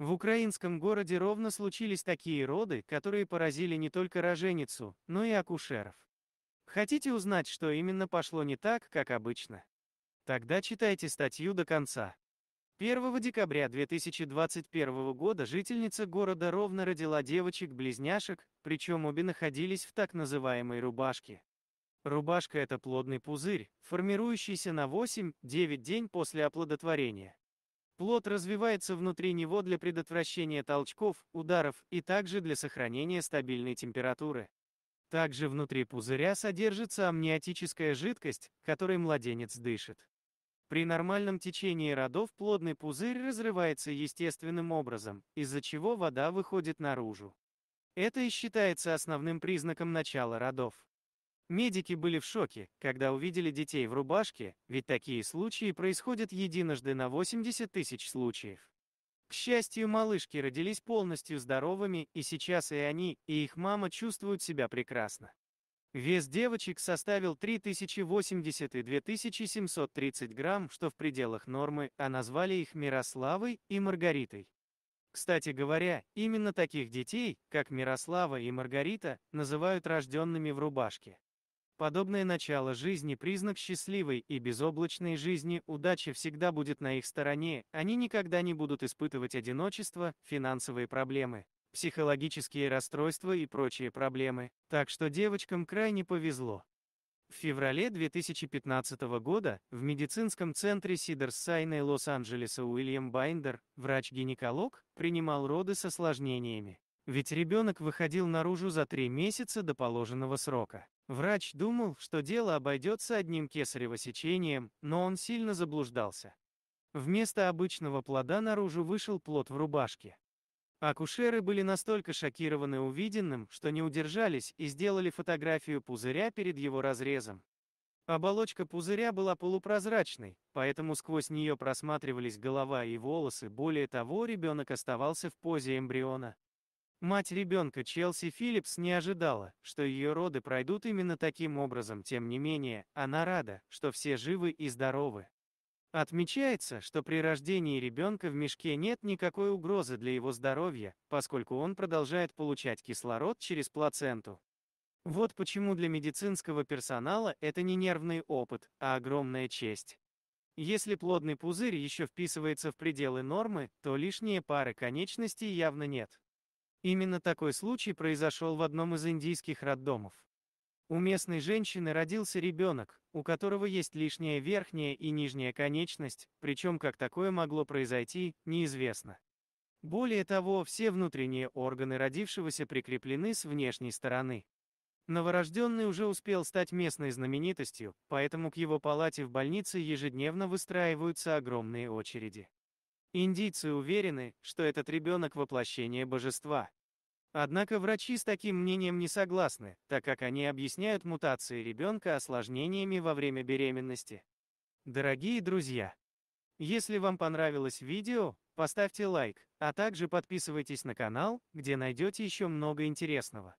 В украинском городе ровно случились такие роды, которые поразили не только роженицу, но и акушеров. Хотите узнать, что именно пошло не так, как обычно? Тогда читайте статью до конца. 1 декабря 2021 года жительница города Ровно родила девочек-близняшек, причем обе находились в так называемой рубашке. Рубашка – это плодный пузырь, формирующийся на 8-9 день после оплодотворения. Плод развивается внутри него для предотвращения толчков, ударов и также для сохранения стабильной температуры. Также внутри пузыря содержится амниотическая жидкость, которой младенец дышит. При нормальном течении родов плодный пузырь разрывается естественным образом, из-за чего вода выходит наружу. Это и считается основным признаком начала родов. Медики были в шоке, когда увидели детей в рубашке, ведь такие случаи происходят единожды на 80 тысяч случаев. К счастью, малышки родились полностью здоровыми, и сейчас и они, и их мама чувствуют себя прекрасно. Вес девочек составил 3080 и 2730 грамм, что в пределах нормы, а назвали их Мирославой и Маргаритой. Кстати говоря, именно таких детей, как Мирослава и Маргарита, называют рожденными в рубашке. Подобное начало жизни – признак счастливой и безоблачной жизни, удача всегда будет на их стороне, они никогда не будут испытывать одиночество, финансовые проблемы, психологические расстройства и прочие проблемы. Так что девочкам крайне повезло. В феврале 2015 года в медицинском центре Сидерс Сайной Лос-Анджелеса Уильям Байндер, врач-гинеколог, принимал роды с осложнениями. Ведь ребенок выходил наружу за три месяца до положенного срока. Врач думал, что дело обойдется одним кесарево сечением, но он сильно заблуждался. Вместо обычного плода наружу вышел плод в рубашке. Акушеры были настолько шокированы увиденным, что не удержались и сделали фотографию пузыря перед его разрезом. Оболочка пузыря была полупрозрачной, поэтому сквозь нее просматривались голова и волосы, более того, ребенок оставался в позе эмбриона. Мать ребенка Челси Филлипс не ожидала, что ее роды пройдут именно таким образом, тем не менее, она рада, что все живы и здоровы. Отмечается, что при рождении ребенка в мешке нет никакой угрозы для его здоровья, поскольку он продолжает получать кислород через плаценту. Вот почему для медицинского персонала это не нервный опыт, а огромная честь. Если плодный пузырь еще вписывается в пределы нормы, то лишние пары конечностей явно нет. Именно такой случай произошел в одном из индийских роддомов. У местной женщины родился ребенок, у которого есть лишняя верхняя и нижняя конечность, причем как такое могло произойти, неизвестно. Более того, все внутренние органы родившегося прикреплены с внешней стороны. Новорожденный уже успел стать местной знаменитостью, поэтому к его палате в больнице ежедневно выстраиваются огромные очереди. Индийцы уверены, что этот ребенок воплощение божества. Однако врачи с таким мнением не согласны, так как они объясняют мутации ребенка осложнениями во время беременности. Дорогие друзья, если вам понравилось видео, поставьте лайк, а также подписывайтесь на канал, где найдете еще много интересного.